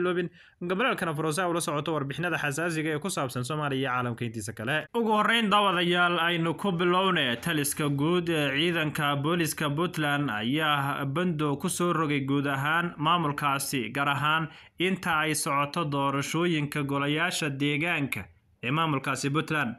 iloobin gabdhaalkana faroosa ula socoto warbixinada xasaasiga ee ku saabsan soomaaliya iyo caalamka intiisa kale ugu horreyn daawadayaal aynu ku bilowna taliska guud ee ciidanka booliska puntland ayaa bandow ku soo rogay guud ahaan maamulkaasi gaar ahaan inta ay socoto doorashooyinka golayaasha deegaanka ee maamulkaasi puntland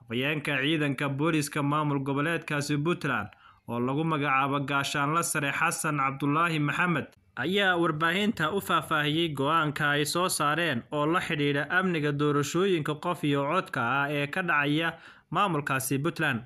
afayeenka ciidanka booliska maamul goboleedkaasi puntland oo lagu magacaabo gaashaanla sare xasan cabdulaahi maxamed ayaa warbaahinta u faahfaahiyay go'aanka ay soo saareen oo la xidhiidha amniga doorashooyinka qof iyo codka ah ee ka dhacaya maamulkaasi Puntland.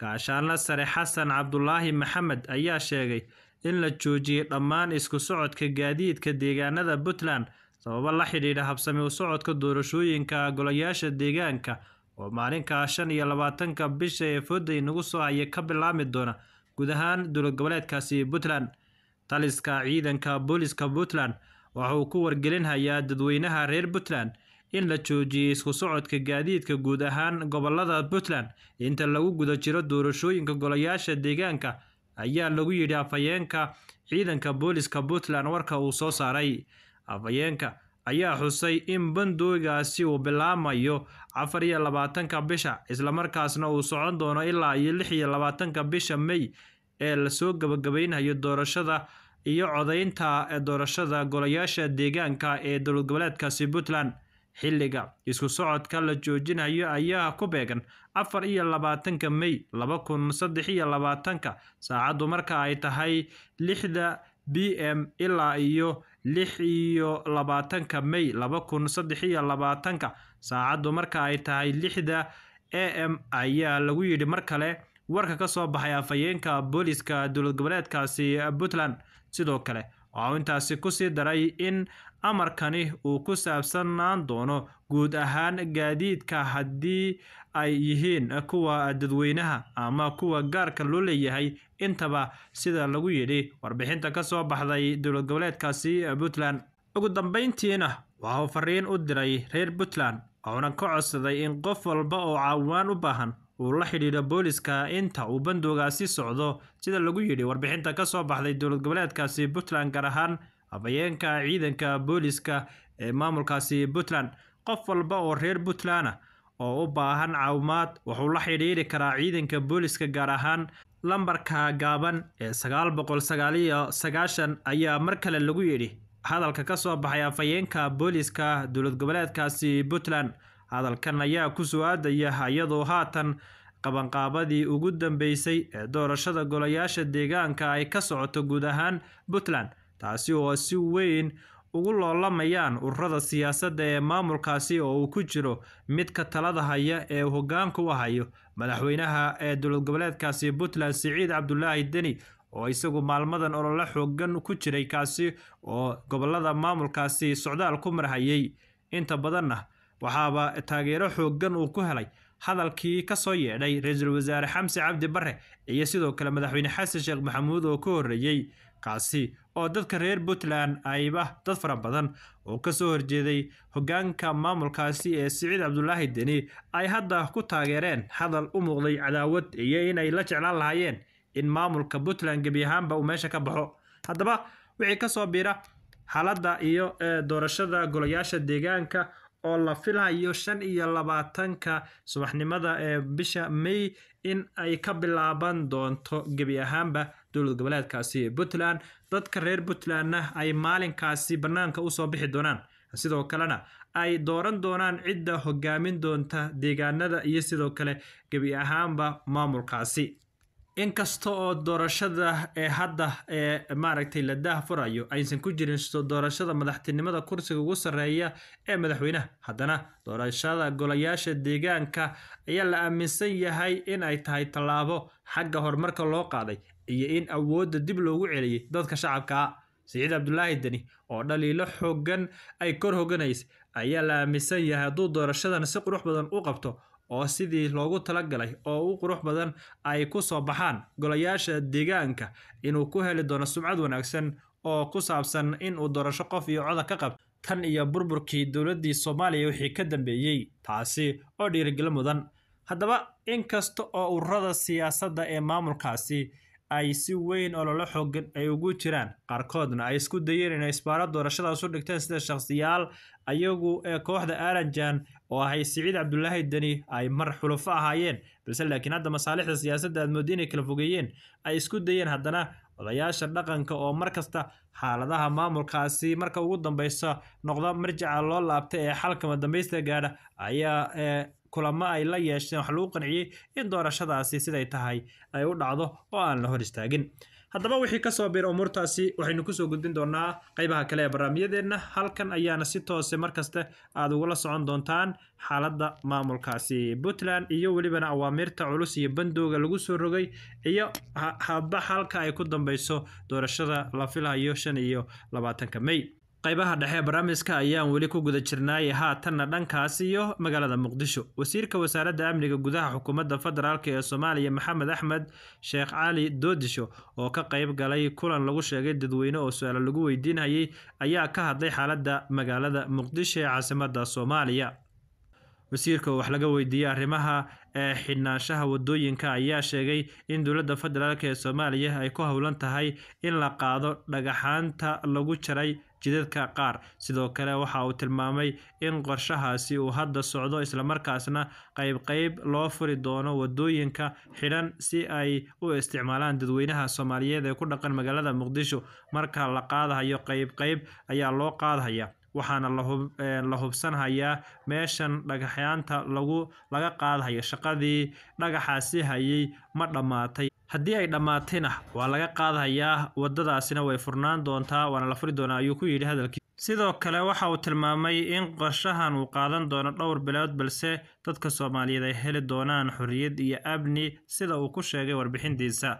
Gaashaanla sare Xasan Cabdulaahi Maxamed ayaa sheegay in la joojiyay dhammaan isku socodka gaadiidka deegaanada Puntland sababo la xidhiidha habsami u socodka doorashooyinka golayaasha deegaanka oo maalinka shan iyo labaatanka bisha ee February nagu soo haya ka bilaabmi doona guud ahaan dowlad goboleedkaasi Puntland. Taliska ciidanka booliska Puntland waxa ku wargelinhayaa dadweynaha reer Puntland in la joojiyey isku socodka gaadiidka guud ahaan gobolada Puntland inta lagu guda jiro doorashooyinka golayaasha deegaanka ayaa lagu yidhi afhayeenka ciidanka booliska Puntland warka uu soo saaray afhayeenka ayaa xusay in bandoogaasi uu bilaamayo afar iyo labaatanka bisha islamarkaasna uu socon doono ilaa iyo lix iyo labaatanka bisha mey ee lasoo gabagabaynayo doorashada iyo codaynta doorashada golayaasha deegaanka ee dowlad goboleedkaasi Puntland xilliga isku socodka la joojinayo ayaa ku beegan afar iyo labaatanka may laba kun saddex iyo labaatanka saacaddu marka ay tahay lixda b m ilaa iyo lix iyo labaatanka may laba kun saddex iyo labaatanka saacaddu marka ay tahay lixda a m ayaa lagu yidhi mar kale warka ka soo baxay afhayeenka booliiska dowlad goboleedkaasi puntland sidoo kale waxau intaasi ku sii daray in amarkani uu ku saabsanaan doono guud ahaan gaadiidka haddii ay yihiin kuwa dadweynaha ama kuwa gaarka loo leeyahay intaba sida lagu yidhi warbixinta ka soo baxday dowlad goboleedkaasi puntland ugu dambeyntiina waxauu fariin u diray reer puntland wuxuuna ka codsaday in qof walba oo caawaan u baahan uu la xidhiidha booliska inta uu bandoogaasi socdo sida lagu yidhi warbixinta ka soo baxday dowlad goboleedkaasi puntland gaar ahaan afhayeenka ciidanka booliska ee maamulkaasi puntland qof walba oo reer puntland a ah oo u baahan caawimaad wuxuu la xidhiidhi karaa ciidanka booliska gaar ahaan lambarka gaaban ee sagaal boqol sagaal iyo sagaashan ayaa mar kale lagu yidhi hadalka ka soo baxay afhayeenka booliska dowlad goboleedkaasi puntland hadalkan ayaa ku su-aadaya hay-adoo haatan qabanqaabadii ugu dambeysay ee doorashada golayaasha deegaanka ay ka socoto guud ahaan puntland taasi oo si weyn ugu loolamayaan ururada siyaasadda ee maamulkaasi oo uu ku jiro midka talada haya ee uu hogaanka u hayo madaxweynaha ee dowlad goboleedkaasi puntland siciid cabdulaahi deni oo isagu maalmadan olole xoogan ku jiray kaasi oo gobolada maamulkaasi socdaal ku marhayay inta badanna waxaaba taageero xooggan uu ku helay hadalkii ka soo yeedhay ra-iisul wasaare xamse cabdi bare iyo sidoo kale madaxweyne xasan sheekh maxamuud oo ka horreeyey kaasi oo dadka reer puntland ayba ah dad fara badan oo ka soo horjeeday hoggaanka maamulkaasi ee siciid cabdulaahi deni ay hadda ku taageereen hadal u muuqday cadaawad iyo inay la jeclaan lahaayeen in maamulka puntland gebi ahaanba uu meesha ka baxo haddaba wixii ka soo biira xaaladda iyo doorashada golayaasha deegaanka oo la filayo shan iyo labaatanka subaxnimada ee bisha May in ay ka bilaaban doonto gebi ahaanba dowlad goboleedkaasi Puntland dadka reer Puntlandna ay maalinkaasi bannaanka usoo bixi doonaan sidoo kalena ay dooran doonaan cidda hogaamin doonta deegaanada iyo sidoo kale gebi ahaanba maamulkaasi inkasta oo doorashada ee hadda ee maaragtay la daah furayo aysan ku jirin soo doorashada madaxtinimada kursiga ugu sarreeya ee madaxweynaha haddana doorashada golayaasha deegaanka ayaa la aaminsan yahay in ay tahay tallaabo xagga horumarka loo qaaday iyo in awoodda dib loogu celiyay dadka shacabkaa siciid cabdulaahi deni oo dhaliilo xooggan ay kor hoganaysa ayaa la aaminsan yahay hadduu doorashadan si qurux badan u qabto oo sidii loogu talagalay oo u qurux badan ay ku soo baxaan golayaasha deegaanka inuu ku heli doono sumcad wanaagsan oo ku saabsan inuu doorasho qof iyo coda ka qabto tan iyo burburkii dowladdii soomaaliya wixii ka dambeeyey taasi oo dhiirigeli mudan haddaba inkasta oo ururada siyaasadda ee maamulkaasi ay si weyn oo lala xooggan ay ugu jiraan qaarkoodna ay isku dayeen inay isbaaro doorashadaas u dhigteen sida shakhsiyaal ayagu ee kooxda aranjan oo ahay siciid cabdulaahi deni ay mar xulufo ahaayeen balse laakiin hadda masaalixda siyaasadda aad moodda inay kala fogeeyeen ay isku dayeen haddana odayaasha dhaqanka oo markasta xaaladaha maamulkaasi marka ugu dambeysa noqda marjaca loo laabta ee xalkama dambaysta gaadha ayaa eh, kulamo ay la yeesheen wax lagu qanciyey in doorashadaasi siday tahay ay u dhacdo oo aan la hor istaagin haddaba wixii ka soo biira umuurtaasi waxaynu kusoo gudbin doonaa qaybaha kale ee barnaamijyadeenna halkan ayaana si toose mar kasta aad ugala socon doontaan xaaladda maamulkaasi puntland iyo welibana awaamiirta culus iyo bandowga lagu soo rogay iyo hadba halka ay ku dambayso doorashada la filayo shan iyo labaatanka mey qaybaha dhexe barnaamijka ayaan weli ku guda jirnaay haatanna dhankaas iyo magaalada muqdisho wasiirka wasaaradda amniga gudaha xukuumadda federaalk ee soomaaliya maxamed axmed sheekh cali doodisho oo ka qayb galay kulan lagu sheegay dadweyne oo su-aala lagu weydiinayay ayaa ka hadlay xaaladda magaalada muqdisho ee caasimadda soomaaliya wasiirka wax laga weydiiyey arrimaha ee xidhnaanshaha wadooyinka ayaa sheegay in dowladda federaalk ee soomaaliya ay ku howlan tahay in la qaado dhagaxaanta lagu jaray jidadka qaar sidoo kale waxa uu tilmaamay in qorshahaasi uu hadda socdo islamarkaasna qayb-qayb loo furi doono wadooyinka xidhan si ay u isticmaalaan dadweynaha soomaaliyeed ee ku dhaqan magaalada muqdisho marka la qaadahayo qayb ayaa loo qaadahaya waxaana la eh, hubsanhayaa meeshan dhagaxyaanta lagu laga qaadhayo shaqadii dhagaxaasi hayay ma dhammaatay haddii ay dhammaatayna waa laga qaadhayaa waddadaasina way furnaan doontaa waana la furi doonaa ayuu ku yidhi hadalkiisa sidoo kale waxa uu tilmaamay in qorshahan uu qaadan doono dhowr bilood balse dadka soomaaliyeed ay heli doonaan xorriyad iyo abni sida uu ku sheegay warbixintiisa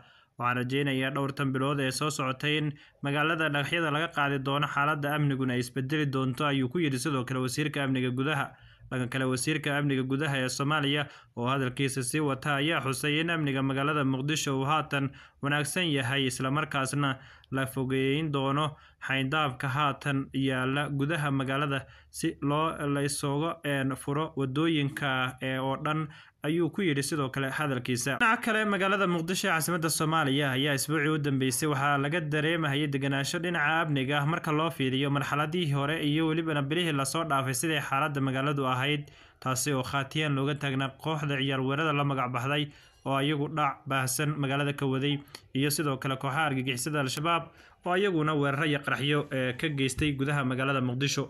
waxaan rajaynayaa dhowrtan bilood ee soo socotay in magaalada dhagaxyada laga qaadi doono xaaladda amniguna ay isbedeli doonto ayuu ku yidhi sidoo kale wasiirka amniga gudaha dhanka kale wasiirka amniga gudaha ee soomaaliya oo hadalkiisa sii wata ayaa xusay in amniga magaalada muqdisho uu haatan wanaagsan yahay islamarkaasna la fogeeyeyn doono xayndaabka haatan yaala gudaha magaalada si loo la isooga furo wadooyinka ee oo dhan ayuu ku yidhi sidoo kale hadalkiisa dhinaca kale magaalada muqdisho ee caasimadda soomaaliya ayaa isbuucii u dambeysay waxaa laga dareemahayay deganaansho dhinaca amniga marka loo fiiriyo marxaladihii hore iyo welibana bilihii lasoo dhaafay siday xaaladda magaaladu ahayd taasi oo khaatiyan looga taagnaa kooxda weerada la magacbaxday oo ayagu dhac baahsan magaalada ka waday iyo sidoo kale kooxaha argagixisada al-shabaab oo ayaguna weeraro iyo qaraxyo ee eh, ka geystay gudaha magaalada muqdisho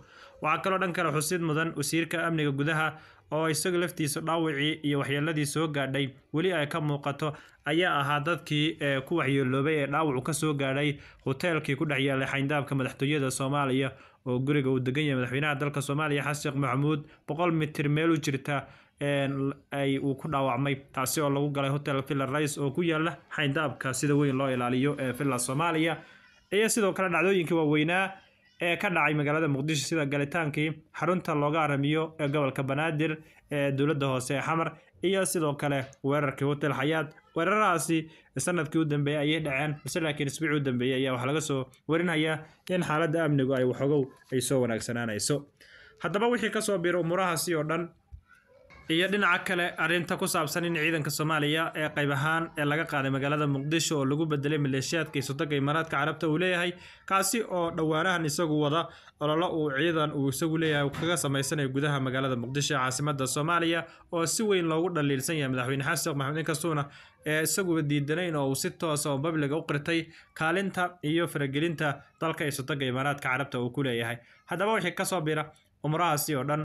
waxaa kaloo dhan kale xusid mudan wasiirka amniga gudaha oo isaga laftiisa dhaawacii iyo waxyeeladii soo gaadhay weli ay ka muuqato ayaa ahaa dadkii eh, ku waxyeeloobay ee dhaawacu ka soo gaadhay hoteelkii ku dhex yaalay xayndaabka madaxtooyada soomaaliya oo guriga uu degan yahay madaxweynaha dalka soomaaliya xasan maxamuud boqol mitir meel u jirta ay uu ku dhaawacmay taasi oo lagu galay hotel villa rice oo ku yaala xayndaabka sida weyn loo ilaaliyo ee villa soomaaliya iyo sidoo kale dhacdooyinka waaweynaa ee ka dhacay magaalada muqdisho sida galitaankii xarunta looga aramiyo ee gobolka banaadir ee dowladda hoose ee xamar iyo sidoo kale weerarkii hotel xayaad weeraradaasi sanadkii u dambeeyey ayay dhaceen balse laakiin isbuucii u dambeeyey ayaa waxaa laga soo warinayaa in xaaladda amnigu ay waxogow ay soo wanaagsanaanayso haddaba wixii ka soo bira umuurahaasi oo dhan iyo dhinaca kale arrinta ku saabsan in ciidanka soomaaliya ee qayb ahaan ee laga qaaday magaalada muqdisho oo lagu bedelay maleeshiyaadka isodoga imaaraadka carabta uu leeyahay kaasi oo dhowaanahan isagu wada ololo uu ciidan uu isagu leeyahay kaga samaysanayo gudaha magaalada muqdisho ee caasimada soomaaliya oo si weyn loogu dhaliilsan yahay madaxweyne xasan sheekh maxamed inkastuuna ee isaguba diidanayn oo uu si toosa ah oo babliga ah u qirtay kaalinta iyo faragelinta dalka isodoga imaaraadka carabta uu ku leeyahay haddaba wixii kasoo bira umurahaasi oo dhan